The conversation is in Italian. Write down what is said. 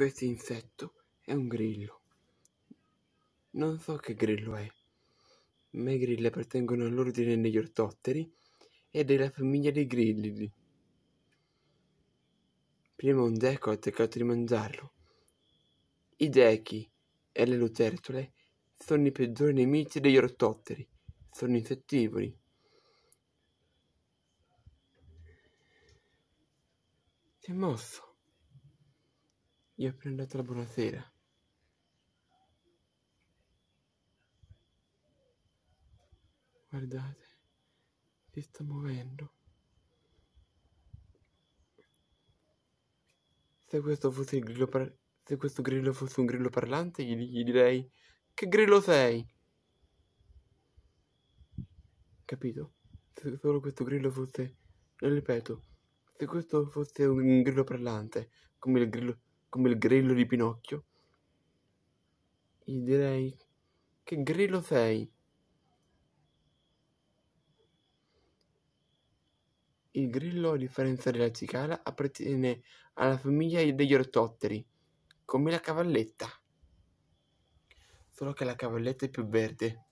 Questo insetto è un grillo. Non so che grillo è, ma i grilli appartengono all'ordine degli ortotteri e della famiglia dei grillidi. Prima un deco ha cercato di mangiarlo. I dechi e le lucertole sono i peggiori nemici degli ortotteri, sono insettivori. Si è mosso. Gli ho appena prendo la buonasera. Guardate, si sta muovendo. Se questo fosse il grillo par- se questo grillo fosse un grillo parlante, gli, gli direi che grillo sei? Capito? Se solo questo grillo fosse, lo ripeto, se questo fosse un grillo parlante, come il grillo come il grillo di Pinocchio, gli direi che grillo sei? Il grillo, a differenza della cicala, appartiene alla famiglia degli ortotteri, come la cavalletta. Solo che la cavalletta è più verde.